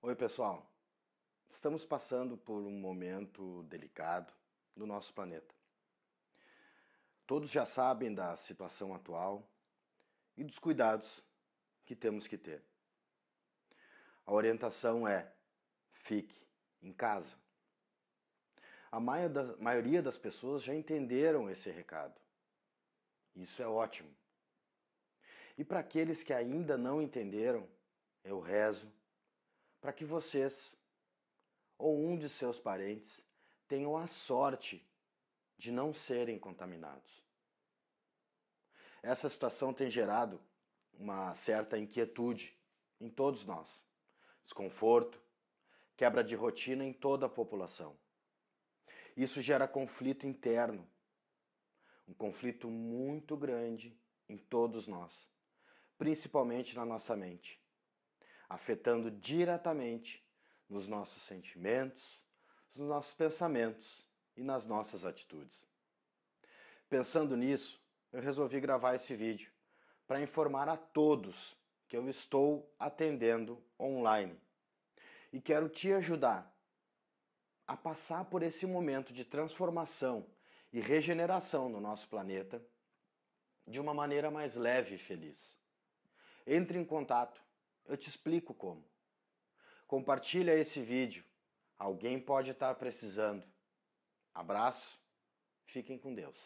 Oi, pessoal. Estamos passando por um momento delicado do nosso planeta. Todos já sabem da situação atual e dos cuidados que temos que ter. A orientação é: fique em casa. A maioria das pessoas já entenderam esse recado. Isso é ótimo. E para aqueles que ainda não entenderam, eu rezo para que vocês ou um de seus parentes tenham a sorte de não serem contaminados. Essa situação tem gerado uma certa inquietude em todos nós, desconforto, quebra de rotina em toda a população. Isso gera conflito interno, um conflito muito grande em todos nós, principalmente na nossa mente afetando diretamente nos nossos sentimentos, nos nossos pensamentos e nas nossas atitudes. Pensando nisso, eu resolvi gravar esse vídeo para informar a todos que eu estou atendendo online e quero te ajudar a passar por esse momento de transformação e regeneração no nosso planeta de uma maneira mais leve e feliz. Entre em contato eu te explico como. Compartilha esse vídeo. Alguém pode estar precisando. Abraço. Fiquem com Deus.